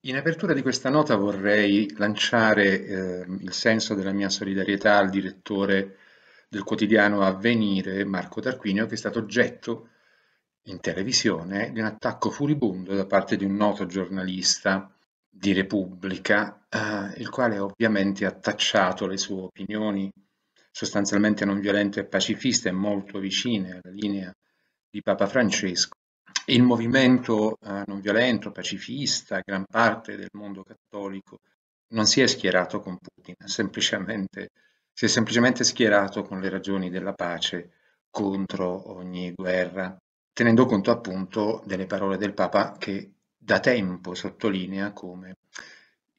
In apertura di questa nota vorrei lanciare eh, il senso della mia solidarietà al direttore del quotidiano Avvenire, Marco Tarquinio, che è stato oggetto di in televisione di un attacco furibondo da parte di un noto giornalista di Repubblica, eh, il quale ovviamente ha tacciato le sue opinioni sostanzialmente non violente e pacifiste e molto vicine alla linea di Papa Francesco. Il movimento eh, non violento, pacifista, gran parte del mondo cattolico non si è schierato con Putin, semplicemente, si è semplicemente schierato con le ragioni della pace contro ogni guerra tenendo conto appunto delle parole del Papa che da tempo sottolinea come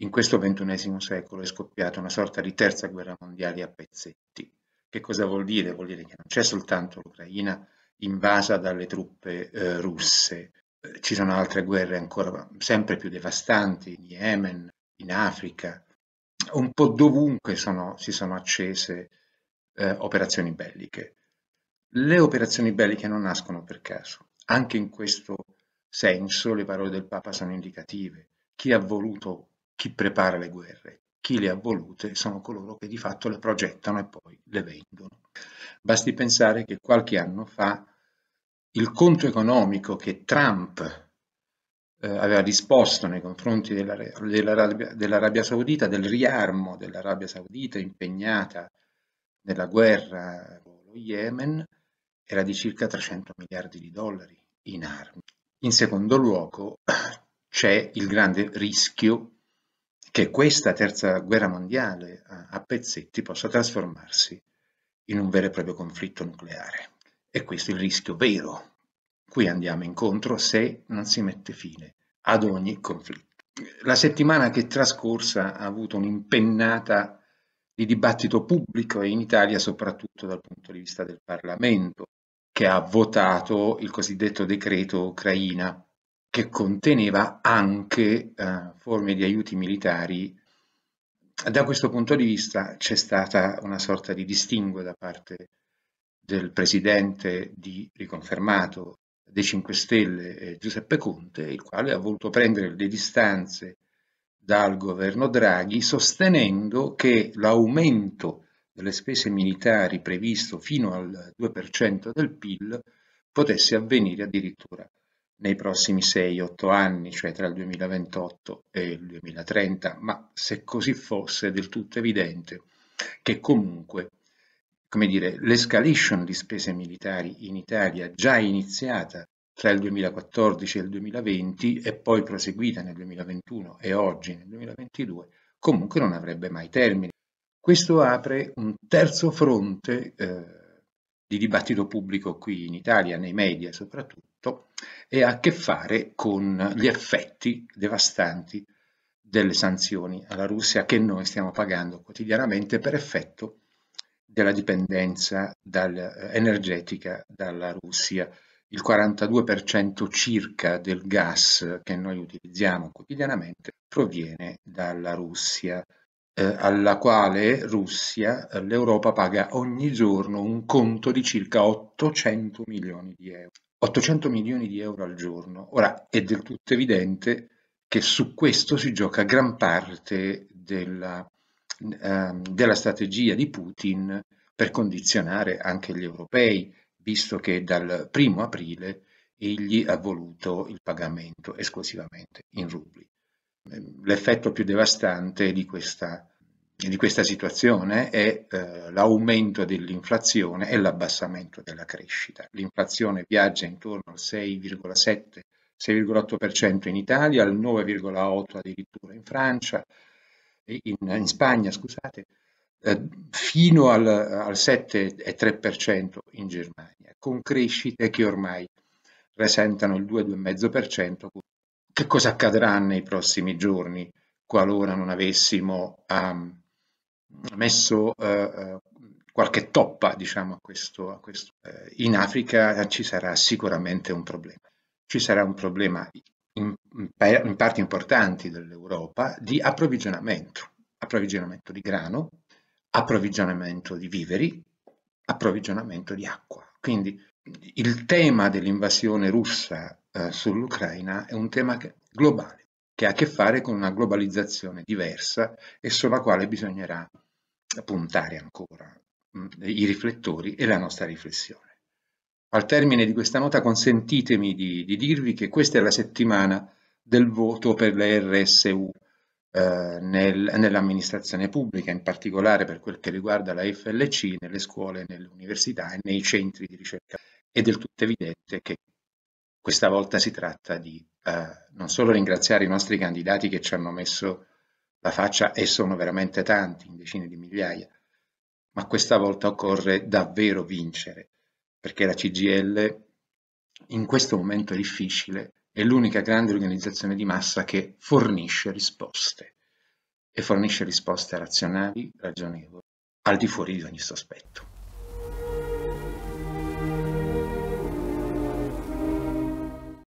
in questo ventunesimo secolo è scoppiata una sorta di terza guerra mondiale a pezzetti. Che cosa vuol dire? Vuol dire che non c'è soltanto l'Ucraina invasa dalle truppe eh, russe, eh, ci sono altre guerre ancora sempre più devastanti in Yemen, in Africa, un po' dovunque sono, si sono accese eh, operazioni belliche. Le operazioni belliche non nascono per caso. Anche in questo senso le parole del Papa sono indicative. Chi ha voluto, chi prepara le guerre, chi le ha volute sono coloro che di fatto le progettano e poi le vendono. Basti pensare che qualche anno fa il conto economico che Trump eh, aveva disposto nei confronti dell'Arabia dell Saudita, del riarmo dell'Arabia Saudita impegnata nella guerra con lo Yemen, era di circa 300 miliardi di dollari in armi. In secondo luogo c'è il grande rischio che questa terza guerra mondiale a pezzetti possa trasformarsi in un vero e proprio conflitto nucleare. E questo è il rischio vero cui andiamo incontro se non si mette fine ad ogni conflitto. La settimana che è trascorsa ha avuto un'impennata di dibattito pubblico e in Italia soprattutto dal punto di vista del Parlamento che ha votato il cosiddetto decreto Ucraina, che conteneva anche eh, forme di aiuti militari. Da questo punto di vista c'è stata una sorta di distinguo da parte del presidente di riconfermato dei 5 Stelle, eh, Giuseppe Conte, il quale ha voluto prendere le distanze dal governo Draghi sostenendo che l'aumento delle spese militari previsto fino al 2% del PIL potesse avvenire addirittura nei prossimi 6-8 anni, cioè tra il 2028 e il 2030, ma se così fosse è del tutto evidente che comunque come dire, l'escalation di spese militari in Italia già iniziata tra il 2014 e il 2020 e poi proseguita nel 2021 e oggi nel 2022, comunque non avrebbe mai termine. Questo apre un terzo fronte eh, di dibattito pubblico qui in Italia, nei media soprattutto, e ha a che fare con gli effetti devastanti delle sanzioni alla Russia che noi stiamo pagando quotidianamente per effetto della dipendenza dal, eh, energetica dalla Russia. Il 42% circa del gas che noi utilizziamo quotidianamente proviene dalla Russia. Eh, alla quale Russia l'Europa paga ogni giorno un conto di circa 800 milioni di euro. 800 milioni di euro al giorno. Ora è del tutto evidente che su questo si gioca gran parte della, eh, della strategia di Putin per condizionare anche gli europei, visto che dal primo aprile egli ha voluto il pagamento esclusivamente in rubli. Ehm, l'effetto più devastante di questa, di questa situazione è eh, l'aumento dell'inflazione e l'abbassamento della crescita. L'inflazione viaggia intorno al 6,7%. 6,8% in Italia, al 9,8% addirittura in Francia, in, in Spagna, scusate, eh, fino al, al 7,3% in Germania, con crescite che ormai presentano il 2,5% con che cosa accadrà nei prossimi giorni qualora non avessimo um, messo uh, qualche toppa diciamo, a questo. A questo. Uh, in Africa ci sarà sicuramente un problema. Ci sarà un problema in, in parti importanti dell'Europa di approvvigionamento, approvvigionamento di grano, approvvigionamento di viveri, approvvigionamento di acqua. Quindi il tema dell'invasione russa eh, sull'Ucraina è un tema globale, che ha a che fare con una globalizzazione diversa e sulla quale bisognerà puntare ancora mh, mm, i riflettori e la nostra riflessione. Al termine di questa nota consentitemi di, di dirvi che questa è la settimana del voto per le RSU eh, nel, nell'amministrazione pubblica, in particolare per quel che riguarda la FLC, nelle scuole, nelle università e nei centri di ricerca. È del tutto evidente che questa volta si tratta di eh, non solo ringraziare i nostri candidati che ci hanno messo la faccia, e sono veramente tanti, in decine di migliaia, ma questa volta occorre davvero vincere, perché la CGL in questo momento difficile è l'unica grande organizzazione di massa che fornisce risposte e fornisce risposte razionali, ragionevoli, al di fuori di ogni sospetto.